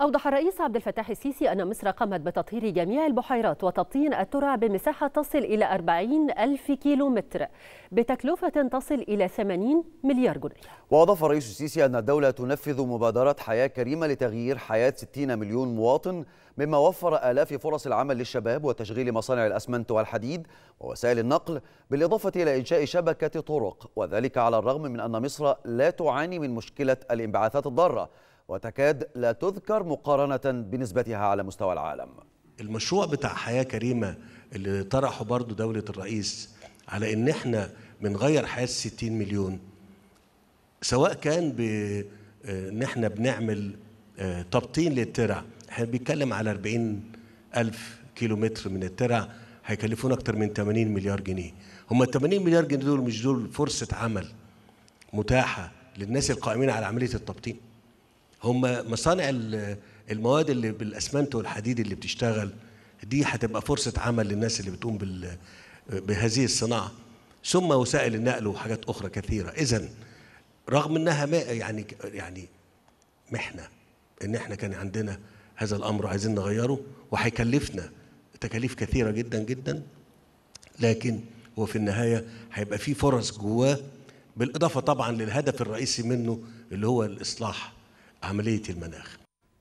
أوضح الرئيس عبد الفتاح السيسي أن مصر قامت بتطهير جميع البحيرات وتطين الترع بمساحة تصل إلى 40 ألف كيلومتر بتكلفة تصل إلى 80 مليار جنيه وأضاف الرئيس السيسي أن الدولة تنفذ مبادرة حياة كريمة لتغيير حياة 60 مليون مواطن مما وفر آلاف فرص العمل للشباب وتشغيل مصانع الأسمنت والحديد ووسائل النقل بالإضافة إلى إنشاء شبكة طرق وذلك على الرغم من أن مصر لا تعاني من مشكلة الانبعاثات الضارة وتكاد لا تذكر مقارنة بنسبتها على مستوى العالم المشروع بتاع حياة كريمة اللي طرحه برضو دولة الرئيس على ان احنا بنغير حياة 60 مليون سواء كان بان آه، احنا بنعمل آه، تبطين للترع احنا بنتكلم على 40 ألف كيلو متر من الترع هيكلفونا أكتر من 80 مليار جنيه هم 80 مليار جنيه دول مش دول فرصة عمل متاحة للناس القائمين على عملية التبطين هم مصانع المواد اللي بالاسمنت والحديد اللي بتشتغل دي هتبقى فرصه عمل للناس اللي بتقوم بال بهذه الصناعه ثم وسائل النقل وحاجات اخرى كثيره اذا رغم انها يعني يعني محنه ان احنا كان عندنا هذا الامر عايزين نغيره وهيكلفنا تكاليف كثيره جدا جدا لكن هو في النهايه هيبقى في فرص جواه بالاضافه طبعا للهدف الرئيسي منه اللي هو الاصلاح عملية المناخ